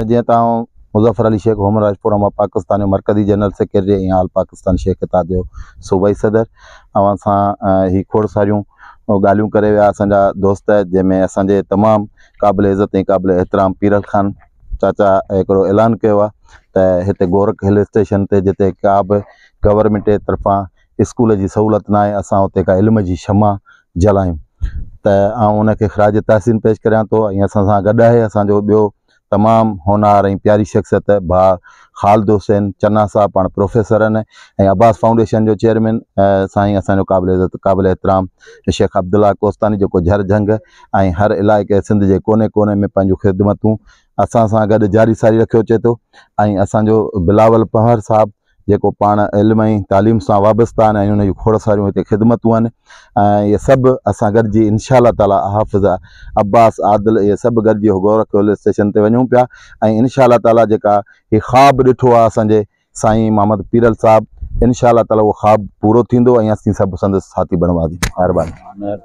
जो तव्हां मुज़फ़र अली शेख होम राजपुरा मां पाकिस्तान जो मर्कज़ी जनरल सेक्रेटरी ऐं आल पाकिस्तान शेख किताब जो सदर ऐं असां ही खोड़ सारूँ ॻाल्हियूं करे विया असांजा दोस्त जंहिंमें असांजे तमामु क़ाबिल इज़त क़ाबिल एतिराम पीरल ख़ान चाचा हिकिड़ो ऐलान कयो गोरख हिल स्टेशन ते जिते का भी गवर्नमेंट के तरफा स्कूल की सहूलत ना अस असां हुते इल्म जी क्षमा जलायूं त आउं उनखे ख़राज तहसीन पेश करियां थो असा गड है असो तमाम होनहार ऐं प्यारी शख़्सियत भा खालद हुसैन चन्ना साहब पाण प्रोफेसर आहिनि ऐं अबास फाउंडेशन जो चेयरमैन साईं असांजो क़ाबिले क़ाबिल एतिराम शेख अब्दुला कोस्तानी जेको झरझंग ऐं हर इलाइक़े सिंध जे कोने कोने में पंहिंजूं ख़िदमतूं असां सां गॾु जारी सारी रखियो अचे थो ऐं असांजो बिलावल पंर साहबु जेको पाण इल्म ऐं तालीम सां वाबस्ता आहिनि ऐं उन जूं खोड़ सारियूं हिते ख़िदमतूं आहिनि ऐं इहे सभु असां गॾिजी इनशा ताला हाफ़िज़ा अब्बास आदिल इहे सभु गॾिजी गोरख पुलिस स्टेशन ते वञूं पिया ऐं इनशा ताला जेका इहे ख़्वाब ॾिठो आहे असांजे साईं मोहम्मद पीरल साहिबु इनशा ताला उहो ख़्वाबु पूरो थींदो ऐं असीं सभु संदसि साथी बणिवाज़ महिरबानी महिरबानी